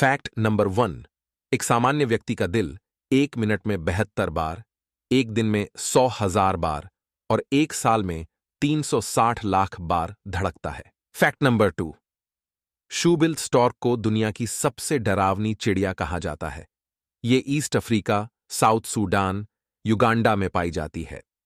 fact number one एक सामान्य व्यक्ति का दिल एक मिनट में बहत्तर बार एक दिन में सौ हजार बार और एक साल में 360 लाख बार धड़कता है fact number two shoebill stork को दुनिया की सबसे डरावनी चिड़िया कहा जाता है ये East Africa South Sudan Uganda में पाई जाती है